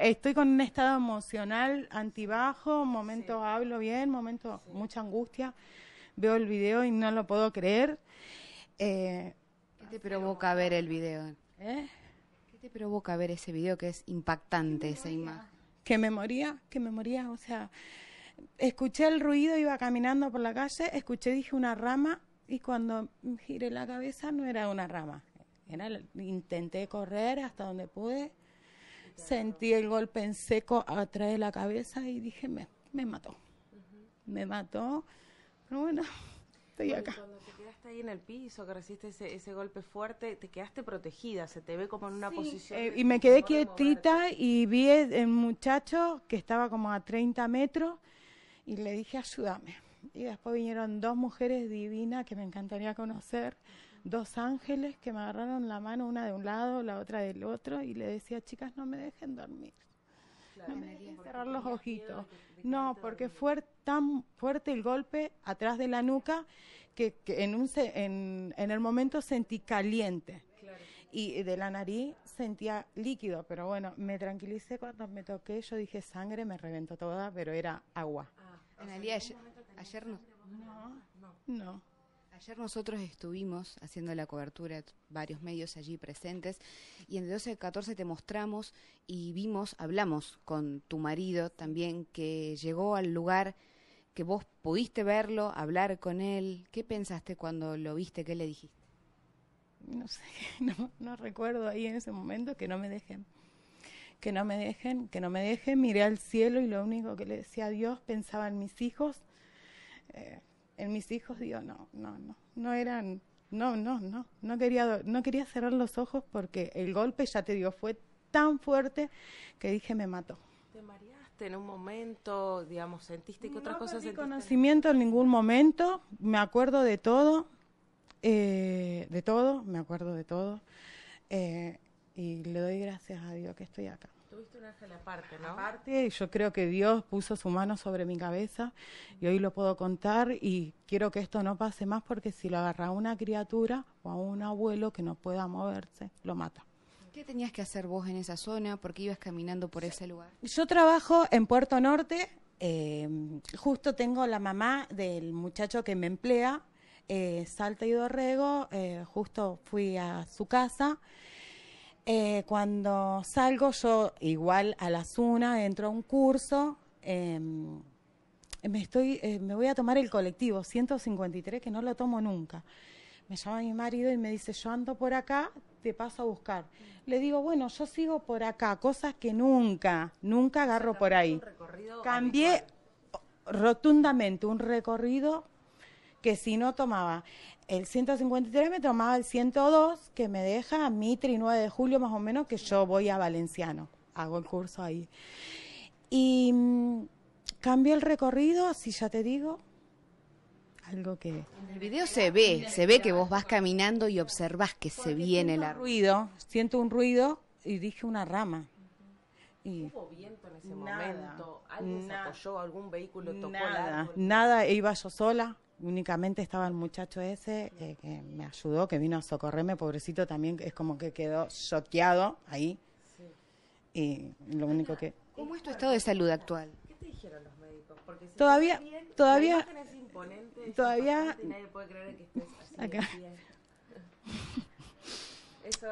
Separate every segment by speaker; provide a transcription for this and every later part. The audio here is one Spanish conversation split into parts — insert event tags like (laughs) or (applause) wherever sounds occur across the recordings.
Speaker 1: estoy con un estado emocional antibajo, un momento hablo bien, un momento mucha
Speaker 2: angustia. Veo el video y no lo puedo creer. Eh, ¿Qué te provoca ver el video? ¿Eh? ¿Qué te provoca ver ese video que es impactante, esa imagen? Que me moría, que me moría, o sea, escuché el ruido, iba
Speaker 1: caminando por la calle, escuché, dije una rama y cuando giré la cabeza no era una rama. intenté correr hasta donde pude Sentí el golpe en seco atrás de la cabeza y dije, me, mató. Me mató. Pero bueno,
Speaker 3: estoy acá. Cuando te quedaste ahí en el piso, que recibiste ese, golpe fuerte, te quedaste protegida, se te ve como en una posición. Eh, y me quedé
Speaker 1: quietita y vi el muchacho que estaba como a 30 metros y le dije, ayúdame. Y después vinieron dos mujeres divinas que me encantaría conocer dos ángeles que me agarraron la mano, una de un lado, la otra del otro, y le decía, chicas, no me dejen dormir. no me dejen cerrar los ojitos. no, porque fue tan fuerte el golpe atrás de la nuca que, en, un en, el momento sentí caliente. Y de la nariz sentía líquido, pero bueno, me tranquilicé cuando me toqué, yo dije sangre, me reventó toda, pero era agua.
Speaker 2: Ah, ayer, ayer No, no. Ayer nosotros estuvimos haciendo la cobertura, varios medios allí presentes, y en el 12 14 te mostramos y vimos, hablamos con tu marido también, que llegó al lugar que vos pudiste verlo, hablar con él. ¿Qué pensaste cuando lo viste? ¿Qué le dijiste? No sé, (laughs) no, no recuerdo ahí en ese momento
Speaker 1: que no me dejen
Speaker 2: que no me dejen,
Speaker 1: que no me dejen. Miré al cielo y lo único que le decía a Dios pensaba en mis hijos. Eh, en mis hijos digo, no, no, no, no eran, no, no, no, no quería, no quería cerrar los ojos porque el golpe, ya te dio fue tan fuerte que dije, me mató.
Speaker 3: ¿Te mareaste en un momento, digamos, sentiste que otras cosas? No conocimiento
Speaker 1: en ningún momento, me acuerdo de todo, eh, de todo, me acuerdo de todo, eh, y le doy gracias a Dios que estoy acá.
Speaker 3: Tuviste un ángel aparte, ¿no? Aparte,
Speaker 1: yo creo que Dios puso su mano sobre mi cabeza y hoy lo puedo contar y quiero que esto no pase más porque si lo agarra una criatura o a un abuelo que no pueda moverse, lo mata.
Speaker 2: ¿Qué tenías que hacer vos en esa zona? ¿Por qué ibas caminando por ese lugar?
Speaker 1: Yo trabajo en Puerto Norte, eh, justo tengo la mamá del muchacho que me emplea, eh, Salta y Dorrego, eh, justo fui a su casa eh, cuando salgo, yo igual a las una entro a un curso. Em, me, estoy, eh, me voy a tomar el colectivo 153, que no lo tomo nunca. Me llama mi marido y me dice, yo ando por acá, te paso a buscar. Le digo, bueno, yo sigo por acá, cosas que nunca, nunca agarro por ahí. Cambié rotundamente un recorrido que si no tomaba el 153 me tomaba el 102 que me deja a Mitri 9 de julio más o menos que yo voy a Valenciano, hago el curso
Speaker 2: ahí. Y mm, cambié el recorrido, así ya te digo, algo que... En el video se ve, se ve que vos vas caminando y observás que se viene el ruido. Siento un ruido y dije una rama. Y
Speaker 3: ¿Hubo viento en ese momento? ¿Alguien se apoyó? ¿Algún vehículo tocó Nada,
Speaker 1: nada, e iba yo sola únicamente estaba el muchacho ese eh, que me ayudó, que vino a socorrerme, pobrecito también, es como que quedó choqueado ahí. Y lo único que...
Speaker 3: ¿Cómo es tu estado de salud actual? ¿Qué te dijeron los médicos? Porque todavía, todavía, todavía. nadie puede creer que estés así acá.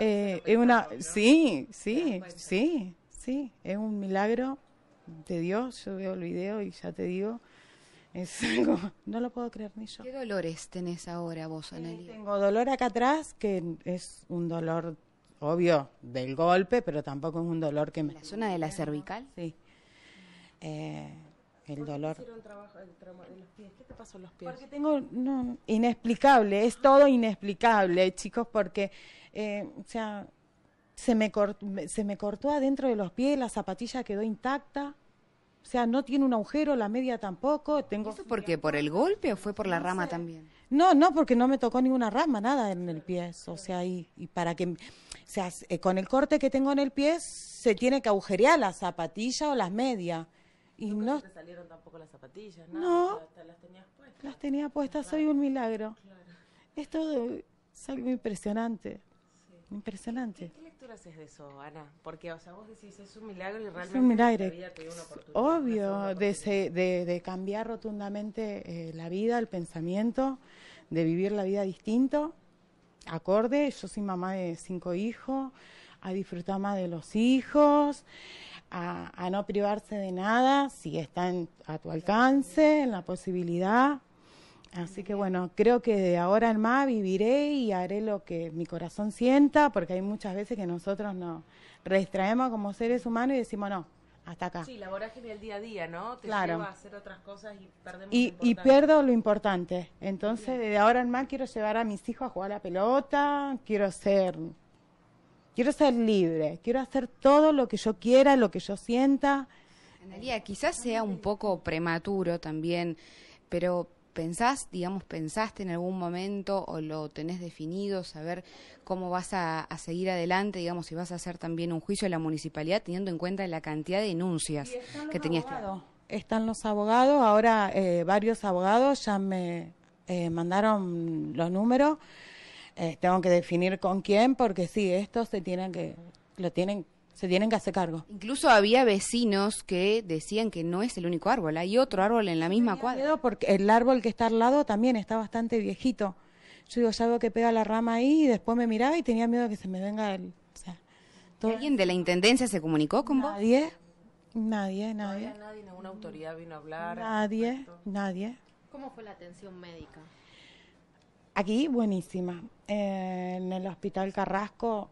Speaker 1: Eh, es una, sí, sí, sí, sí, es un milagro de Dios. Yo veo el video y ya te digo es (laughs) algo,
Speaker 2: no lo puedo creer ni yo. ¿Qué dolores tenés ahora vos, Analia?
Speaker 1: Tengo dolor acá atrás, que es un dolor obvio del golpe, pero tampoco es un dolor que me... ¿La zona de la cervical? Sí. Eh, el dolor. Qué
Speaker 3: los pies? ¿Qué te pasó en los pies? Porque
Speaker 1: tengo, no, inexplicable, es todo inexplicable, chicos, porque, eh, o sea, se me, se me cortó adentro de los pies, la zapatilla quedó intacta, o sea, no tiene un agujero, la media tampoco. Tengo ¿Eso por
Speaker 2: ¿Por el golpe o fue por la rama también?
Speaker 1: No, no, porque no me tocó ninguna rama, nada en el pie. O sea, y, y para que. O sea, eh, con el corte que tengo en el pie, se tiene que agujerear la zapatilla o las medias. Y no. te
Speaker 3: salieron tampoco las zapatillas, nada, No. las tenías puestas. Las tenía
Speaker 1: puestas, soy un milagro. Esto es algo impresionante. Impresionante.
Speaker 3: ¿Qué, lectura haces de eso, Ana? Porque, vos decís, es un milagro y realmente es
Speaker 1: Obvio, de, de, de, cambiar rotundamente eh, la vida, el pensamiento, de vivir la vida distinto, acorde. Yo soy mamá de cinco hijos, a disfrutar más de los hijos, a, a no privarse de nada, si está a tu alcance, en la posibilidad. Así que bueno, creo que de ahora en más viviré y haré lo que mi corazón sienta, porque hay muchas veces que nosotros nos restraemos como seres humanos y decimos, no, hasta acá. Sí,
Speaker 3: la vorágine del día a día, ¿no? Te claro. lleva a hacer otras cosas y perdemos y pierdo
Speaker 1: lo importante. Entonces, de ahora en más quiero llevar a mis hijos a jugar a la pelota, quiero
Speaker 2: ser quiero ser libre, quiero hacer todo lo que yo quiera, lo que yo sienta. Analia, quizás sea un poco prematuro también, pero pensás, digamos, pensaste en algún momento o lo tenés definido, saber cómo vas a, seguir adelante, digamos, si vas a hacer también un juicio a la municipalidad, teniendo en cuenta la cantidad de denuncias que tenías. Están los abogados, ahora eh, varios abogados
Speaker 1: ya me eh, mandaron los números. Eh, tengo que definir con
Speaker 2: quién, porque sí, esto se tienen que, lo tienen se tienen que hacer cargo. Incluso había vecinos que decían que no es el único árbol, hay otro árbol en la misma cuadra. porque el árbol
Speaker 1: que está al lado también está bastante viejito. Yo digo, salgo que pega la rama ahí y después me miraba y tenía miedo que se me venga el... O sea, ¿Alguien de la Intendencia se comunicó con vos? Nadie, nadie, nadie. nadie,
Speaker 3: ninguna autoridad vino a hablar. Nadie, nadie. ¿Cómo fue la atención médica?
Speaker 1: Aquí, buenísima. Eh, en el Hospital Carrasco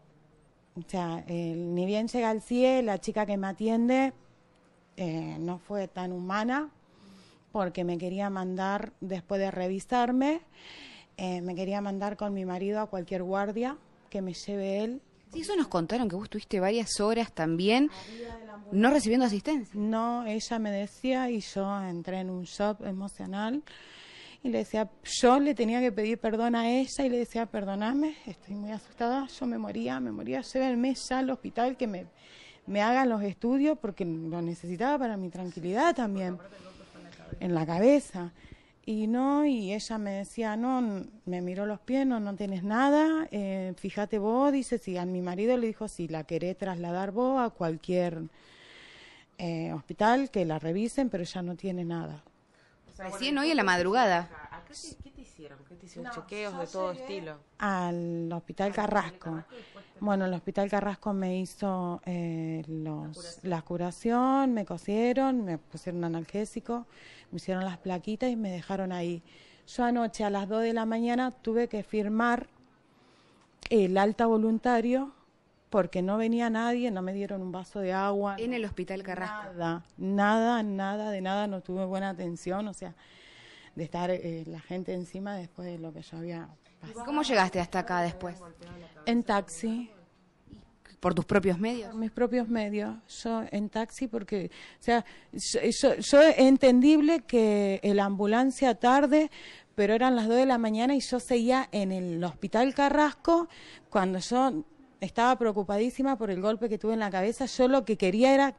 Speaker 1: o sea, eh, ni bien llega al CIE, la chica que me atiende eh, no fue tan humana porque me quería mandar, después de revisarme, eh, me quería mandar con mi marido a cualquier guardia que me lleve él. Sí, eso nos contaron que vos estuviste varias horas también no recibiendo asistencia. No, ella me decía y yo entré en un shock emocional y le decía, yo le tenía que pedir perdón a ella y le decía, perdoname, estoy muy asustada, yo me moría, me moría, mes ya al hospital que me, me hagan los estudios porque lo necesitaba para mi tranquilidad también, en la cabeza. Y no, y ella me decía, no, me miró los pies, no, no tienes nada, eh, fíjate vos, dice, si a mi marido le dijo, si la queré trasladar vos a cualquier eh, hospital, que la revisen, pero ya no tiene nada. Recién hoy en la madrugada.
Speaker 3: Ah, qué, te, hicieron? ¿Qué te hicieron? ¿Chequeos de todo estilo?
Speaker 1: Al Hospital Carrasco. bueno, el Hospital Carrasco me hizo eh, la, curación. me cosieron, me pusieron analgésico, me hicieron las plaquitas y me dejaron ahí. Yo anoche a las 2 de la mañana tuve que firmar el alta voluntario porque no venía nadie, no me dieron un vaso de agua. En el hospital Carrasco. Nada, nada, nada, de nada, no tuve buena atención, o sea, de estar eh, la gente encima después de lo que yo había pasado. ¿Cómo llegaste hasta acá después? En taxi. ¿Por tus propios medios? Por mis propios medios. Yo en taxi porque, o sea, yo, entendible que la ambulancia tarde, pero eran las 2 de la mañana y yo seguía en el hospital Carrasco cuando yo estaba preocupadísima por el golpe que tuve en la cabeza. Yo lo que quería era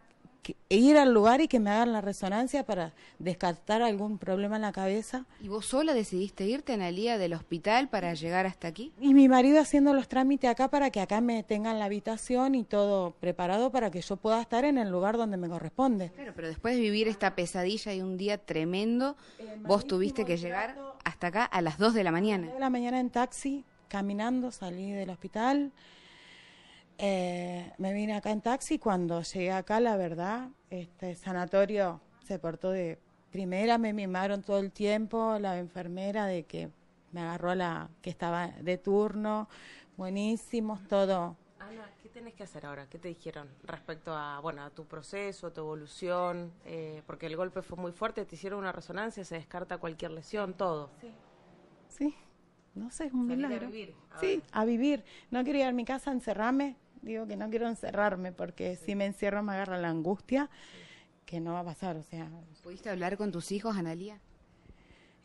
Speaker 1: ir al lugar y que me hagan la resonancia para descartar algún problema en la cabeza. ¿Y
Speaker 2: vos sola decidiste irte, en día del hospital para llegar hasta aquí?
Speaker 1: Y mi marido haciendo los trámites acá para que acá me tengan la habitación y todo preparado para que yo pueda estar en el lugar donde me
Speaker 2: corresponde. pero después de vivir esta pesadilla y un día tremendo, eh, vos tuviste que llegar hasta acá a las 2 de la mañana.
Speaker 1: de la mañana en taxi, caminando, salí del hospital. Eh, me vine acá en taxi. Cuando llegué acá, la verdad, este sanatorio se portó de primera. Me mimaron todo el tiempo la enfermera de que me agarró la que estaba de turno. Buenísimos, todo.
Speaker 3: Ana, ¿qué tenés que hacer ahora? ¿Qué te dijeron respecto a, bueno, a tu proceso, a tu evolución? Eh, porque el golpe fue muy fuerte, te hicieron una resonancia, se descarta cualquier lesión, todo. Sí. Sí. No sé, es
Speaker 1: un milagro. A vivir, sí, a vivir. No quería ir a mi casa, encerrarme, digo que no quiero encerrarme porque si me encierro me agarra la angustia
Speaker 2: que no va a pasar, o sea. ¿Pudiste hablar con tus hijos, Analia?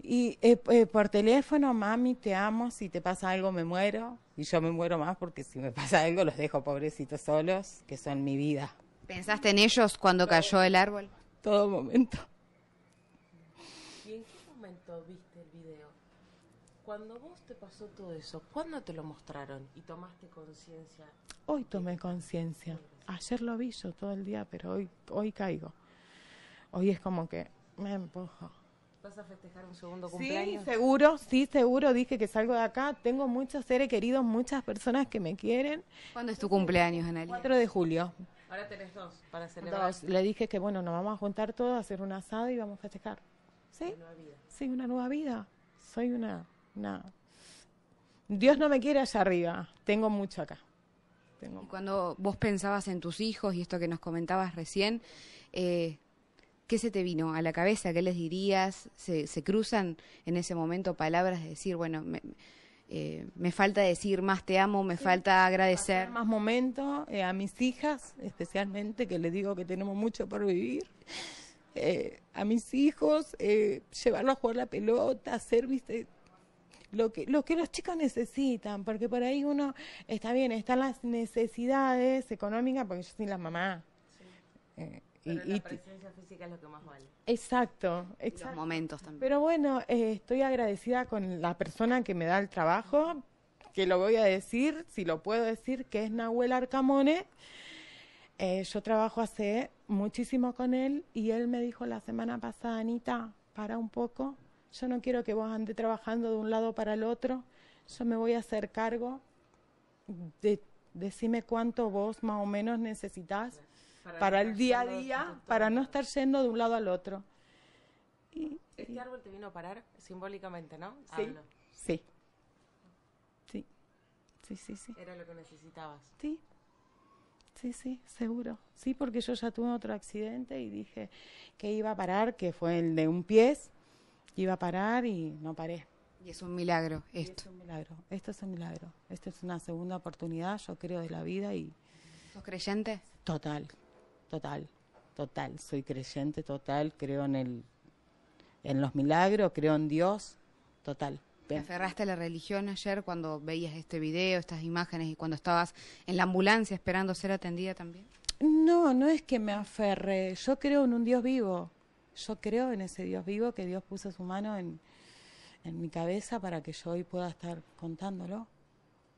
Speaker 1: Y eh, eh, por teléfono, mami, te amo, si te pasa algo me muero, y yo me muero más porque si me pasa algo los dejo pobrecitos solos, que son mi vida.
Speaker 2: ¿Pensaste en ellos cuando cayó el árbol?
Speaker 1: Todo momento.
Speaker 3: ¿Y en qué momento viste? cuando vos te pasó todo eso, ¿cuándo te lo mostraron y tomaste conciencia?
Speaker 1: Hoy tomé conciencia. Ayer lo vi yo todo el día, pero hoy, hoy caigo. Hoy es como que me empujo.
Speaker 3: ¿Vas a festejar un segundo cumpleaños? Sí, seguro,
Speaker 1: sí, seguro. Dije que salgo de acá. Tengo muchos seres queridos, muchas personas que me quieren. ¿Cuándo es tu cumpleaños, Analia? 4 de julio.
Speaker 3: Ahora tenés dos para celebrar. Dos. Le
Speaker 1: dije que, bueno, nos vamos a juntar todos, a hacer un asado y vamos a festejar. ¿Sí? Una Sí, una nueva
Speaker 2: vida. Soy una no. Dios no me quiere allá arriba, tengo mucho acá. Cuando vos pensabas en tus hijos y esto que nos comentabas recién, eh, ¿qué se te vino a la cabeza? ¿Qué les dirías? ¿Se, cruzan en ese momento palabras de decir, bueno, me, eh, falta decir más te amo, me falta agradecer?
Speaker 1: Más momentos eh, a mis hijas, especialmente, que les digo que tenemos mucho por vivir. a mis hijos, llevarlos a jugar la pelota, hacer, viste, lo que, lo que los chicos necesitan, porque por ahí uno, está bien, están las necesidades económicas, porque yo soy la mamá. Eh, la presencia
Speaker 3: física es lo que más vale.
Speaker 1: Exacto, exacto. momentos también. Pero bueno, eh, estoy agradecida con la persona que me da el trabajo, que lo voy a decir, si lo puedo decir, que es Nahuel Arcamone. Eh, yo trabajo hace muchísimo con él y él me dijo la semana pasada, Anita, para un poco, yo no quiero que vos andes trabajando de un lado para el otro. Yo me voy a hacer cargo de decime cuánto vos más o menos necesitas
Speaker 3: para, el día a día, para
Speaker 1: no estar yendo de un lado al otro.
Speaker 3: este árbol te vino a parar simbólicamente, ¿no? Ah, sí,
Speaker 1: sí. Sí. Sí, sí, sí.
Speaker 3: Era lo que necesitabas.
Speaker 1: Sí. Sí, sí, seguro. Sí, porque yo ya tuve otro accidente y dije que iba a parar, que fue el de un pies iba a parar y no paré. Y es un milagro esto. un milagro, esto es un milagro. Esto es una segunda oportunidad, yo creo, de la vida y... ¿Sos creyente? Total, total, total. Soy creyente total, creo en el... En los milagros, creo en Dios, total. ¿Te
Speaker 2: aferraste a la religión ayer cuando veías este video, estas imágenes y cuando estabas en la ambulancia esperando ser atendida también?
Speaker 1: No, no es que me aferré. Yo creo en un Dios vivo yo creo en ese Dios vivo que Dios puso su mano en, mi cabeza para que yo hoy pueda estar contándolo.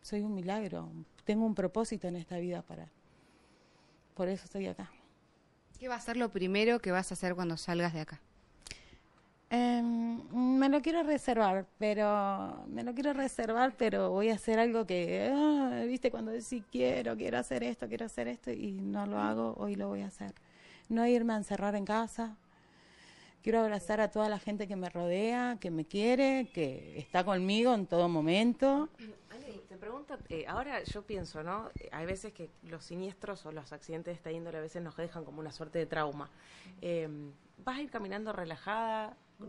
Speaker 1: Soy un milagro, tengo un propósito en esta vida para... Por eso estoy acá.
Speaker 2: ¿Qué va a ser lo primero que vas a hacer cuando salgas de acá?
Speaker 1: Em, me lo quiero reservar, pero me lo quiero reservar, pero voy a hacer algo que, ah, viste, cuando decís quiero, quiero hacer esto, quiero hacer esto y no lo hago, hoy lo voy a hacer. No irme a encerrar en casa, quiero abrazar a toda la gente que me rodea, que me quiere, que está conmigo en todo momento.
Speaker 3: Ale, te pregunto, eh, ahora yo pienso, ¿no? Eh, hay veces que los siniestros o los accidentes de esta índole a veces nos dejan como una suerte de trauma. Eh, ¿Vas a ir caminando relajada? No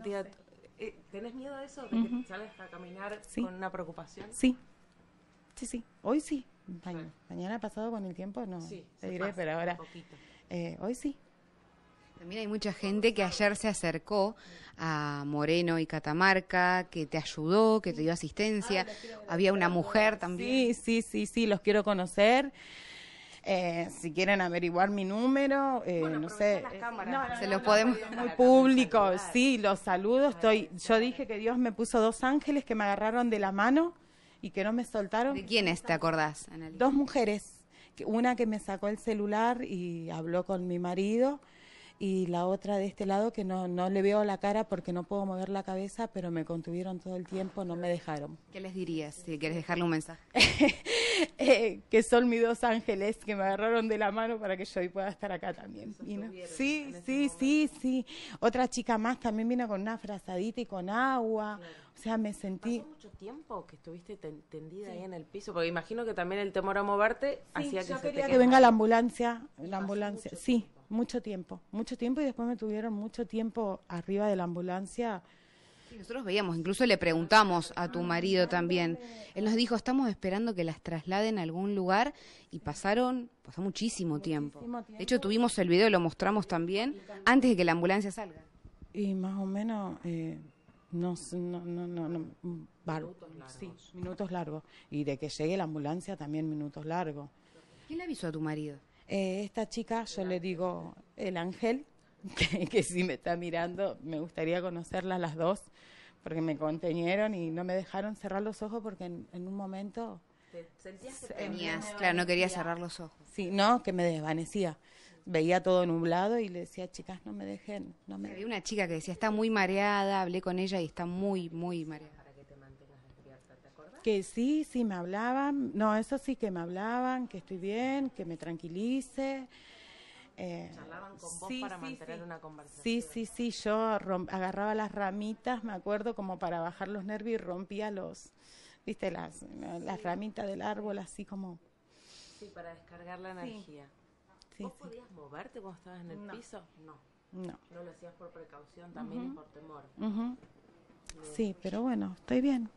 Speaker 3: ¿Tenés miedo de eso? ¿De a caminar con una preocupación?
Speaker 1: Sí, sí, sí. Hoy sí.
Speaker 2: Mañana, pasado con el tiempo, no. Sí, te diré, pero ahora. hoy sí. También hay mucha gente que ayer se acercó a Moreno y Catamarca, que te ayudó, que te dio asistencia. Había una mujer también. Sí, sí, sí, sí,
Speaker 1: los quiero conocer. si quieren averiguar mi número, no sé, se los podemos muy público, sí, los saludo, estoy, yo dije que Dios me puso dos ángeles que me agarraron de la mano y que no me soltaron. ¿De quiénes te acordás? Dos mujeres, una que me sacó el celular y habló con mi marido y la otra de este lado que no, no le veo la cara porque no puedo mover la cabeza, pero me contuvieron todo el tiempo, no me dejaron. ¿Qué les dirías si quieres dejarle un mensaje? (laughs) Eh, que son mis dos ángeles que me agarraron de la mano para que yo hoy pueda estar acá también. Sí, sí, sí, sí. Otra chica más también vino con una frazadita y con agua. O sea, me sentí... ¿Pasó
Speaker 3: mucho tiempo que estuviste tendida ahí en el piso? Porque imagino que también el temor a moverte hacía que yo se quería que venga la
Speaker 1: ambulancia, la ambulancia, sí mucho tiempo,
Speaker 2: mucho tiempo y después me tuvieron mucho tiempo arriba de la ambulancia. nosotros veíamos, incluso le preguntamos a tu marido también. Él nos dijo, estamos esperando que las trasladen a algún lugar y pasaron, pasó muchísimo, tiempo. De hecho, tuvimos el video, lo mostramos también, antes de que la ambulancia salga.
Speaker 1: Y más o menos... Eh, no, no, no, no, mm, Sí, minutos largos. Y de que llegue la ambulancia también minutos largos. ¿Quién le avisó a tu marido? Eh, esta chica, yo le digo el ángel, (laughs) que, si me está mirando, me gustaría conocerla las dos, porque me contenieron y no me dejaron cerrar los ojos porque en, un momento...
Speaker 3: sentías que tenías, claro, no quería
Speaker 1: cerrar los ojos. Sí, no, que me desvanecía veía todo nublado y
Speaker 2: le decía, chicas, no me dejen. No me... Había una chica que decía, está muy mareada, hablé con ella y está muy, muy mareada que sí, sí me hablaban, no, eso sí que
Speaker 1: me hablaban, que estoy bien, que me tranquilice. Eh, Charlaban con vos sí, para sí, mantener sí. una conversación. Sí, sí, sí, yo agarraba las ramitas, me acuerdo, como para bajar los nervios y rompía los, viste, las, las ramitas del árbol, así como...
Speaker 3: Sí, para descargar la energía. ¿Vos podías moverte cuando estabas en el piso? No. No. lo hacías por precaución también y por temor.
Speaker 1: Sí, pero bueno, estoy bien.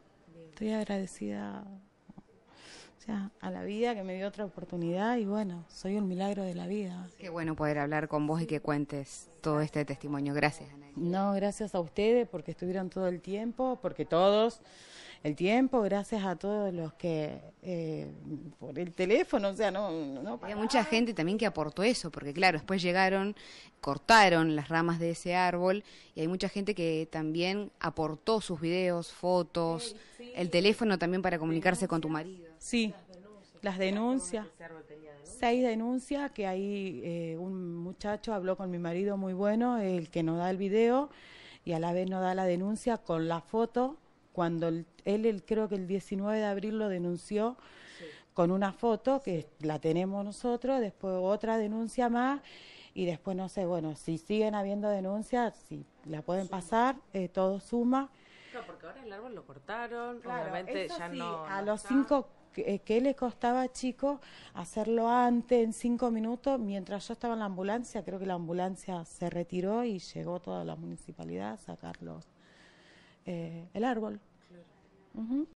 Speaker 1: Estoy agradecida o sea, a la vida que me dio otra oportunidad y bueno, soy un milagro de la vida. Qué bueno poder hablar con vos y que cuentes todo este testimonio. Gracias, No, gracias a ustedes porque estuvieron todo el tiempo, porque todos el tiempo, gracias a todos los que eh, por
Speaker 2: el teléfono, o sea, no, no Había mucha gente también que aportó eso, porque claro, después llegaron, cortaron las ramas de ese árbol y hay mucha gente que también aportó sus videos, fotos, el teléfono también para comunicarse con tu marido. Sí, las
Speaker 1: denuncias. Seis denuncias que hay eh, un muchacho habló con mi marido muy bueno, el que nos da el video y a la vez nos da la denuncia con la foto cuando él, creo que el 19 de abril lo denunció con una foto que la tenemos nosotros, después otra denuncia más y después no sé, bueno, si siguen habiendo denuncias, si la pueden pasar, eh, todo suma.
Speaker 3: No, porque ahora el árbol lo cortaron, realmente obviamente ya sí, A
Speaker 1: los cinco ¿Qué, eh, le costaba, chicos, hacerlo antes, en cinco minutos? Mientras yo estaba en la ambulancia, creo que la ambulancia se retiró y llegó toda la municipalidad a sacarlos eh, el árbol.